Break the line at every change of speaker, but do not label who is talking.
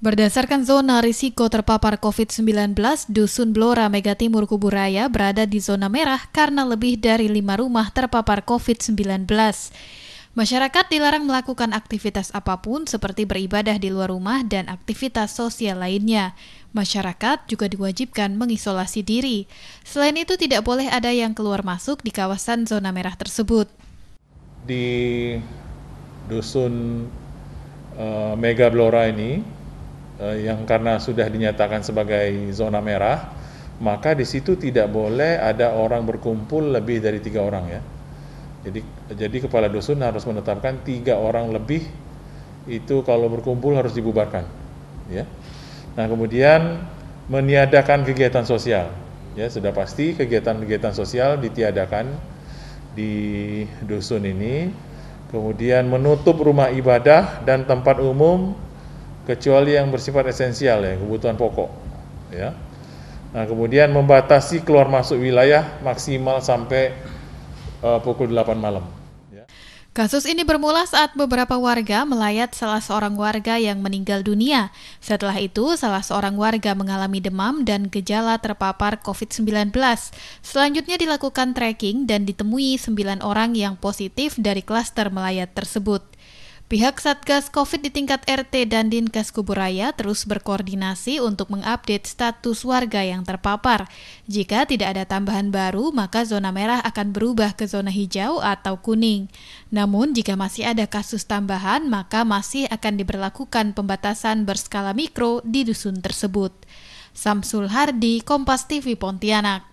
Berdasarkan zona risiko terpapar COVID-19, Dusun Blora Mega Timur Kuburaya berada di zona merah karena lebih dari lima rumah terpapar COVID-19. Masyarakat dilarang melakukan aktivitas apapun seperti beribadah di luar rumah dan aktivitas sosial lainnya. Masyarakat juga diwajibkan mengisolasi diri. Selain itu tidak boleh ada yang keluar masuk di kawasan zona merah tersebut.
Di Dusun eh, Mega Blora ini Eh, yang karena sudah dinyatakan sebagai zona merah, maka di situ tidak boleh ada orang berkumpul lebih dari tiga orang ya. Jadi, jadi kepala dusun harus menetapkan tiga orang lebih itu kalau berkumpul harus dibubarkan, ya. Nah kemudian meniadakan kegiatan sosial, ya sudah pasti kegiatan-kegiatan sosial ditiadakan di dusun ini. Kemudian menutup rumah ibadah dan tempat umum kecuali yang bersifat esensial ya kebutuhan pokok ya nah kemudian membatasi keluar masuk wilayah maksimal sampai uh, pukul 8 malam ya.
Kasus ini bermula saat beberapa warga melayat salah seorang warga yang meninggal dunia. Setelah itu, salah seorang warga mengalami demam dan gejala terpapar COVID-19. Selanjutnya dilakukan tracking dan ditemui 9 orang yang positif dari klaster melayat tersebut. Pihak Satgas COVID di tingkat RT dan Dinkes Kuburaya terus berkoordinasi untuk mengupdate status warga yang terpapar. Jika tidak ada tambahan baru, maka zona merah akan berubah ke zona hijau atau kuning. Namun, jika masih ada kasus tambahan, maka masih akan diberlakukan pembatasan berskala mikro di dusun tersebut. Samsul Hardi, Kompas TV Pontianak.